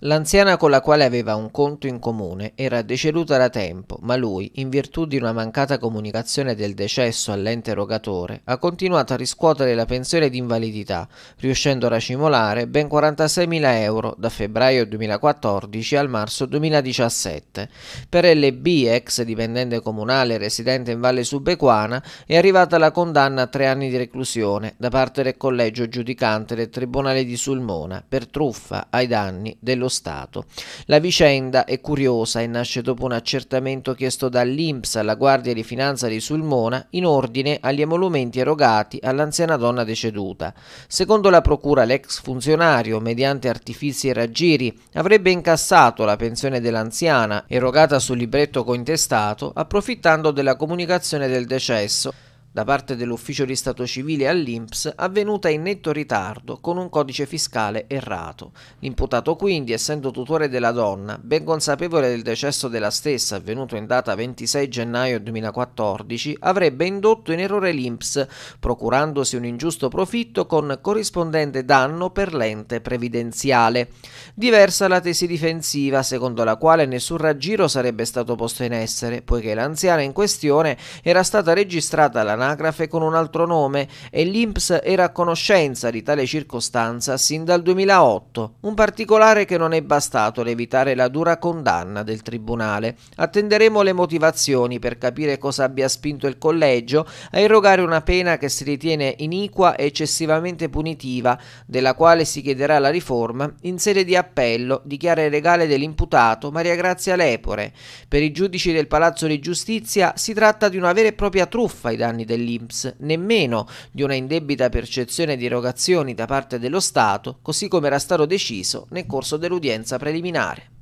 L'anziana con la quale aveva un conto in comune era deceduta da tempo, ma lui, in virtù di una mancata comunicazione del decesso all'ente erogatore, ha continuato a riscuotere la pensione di invalidità, riuscendo a racimolare ben 46.000 euro da febbraio 2014 al marzo 2017. Per LB, ex dipendente comunale residente in Valle Subequana, è arrivata la condanna a tre anni di reclusione da parte del collegio giudicante del Tribunale di Sulmona per truffa ai danni dello dello Stato. La vicenda è curiosa e nasce dopo un accertamento chiesto dall'Inps alla Guardia di Finanza di Sulmona in ordine agli emolumenti erogati all'anziana donna deceduta. Secondo la procura l'ex funzionario, mediante artifici e raggiri, avrebbe incassato la pensione dell'anziana erogata sul libretto cointestato approfittando della comunicazione del decesso da parte dell'Ufficio di Stato Civile all'INPS avvenuta in netto ritardo con un codice fiscale errato. L'imputato quindi, essendo tutore della donna, ben consapevole del decesso della stessa avvenuto in data 26 gennaio 2014, avrebbe indotto in errore l'INPS, procurandosi un ingiusto profitto con corrispondente danno per l'ente previdenziale. Diversa la tesi difensiva, secondo la quale nessun raggiro sarebbe stato posto in essere, poiché l'anziana in questione era stata registrata all'analisi all'anagrafe con un altro nome e l'INPS era a conoscenza di tale circostanza sin dal 2008, un particolare che non è bastato ad evitare la dura condanna del Tribunale. Attenderemo le motivazioni per capire cosa abbia spinto il collegio a erogare una pena che si ritiene iniqua e eccessivamente punitiva, della quale si chiederà la riforma in sede di appello, dichiara il regale dell'imputato Maria Grazia Lepore. Per i giudici del Palazzo di Giustizia si tratta di una vera e propria truffa ai danni del dell'INPS, nemmeno di una indebita percezione di erogazioni da parte dello Stato, così come era stato deciso nel corso dell'udienza preliminare.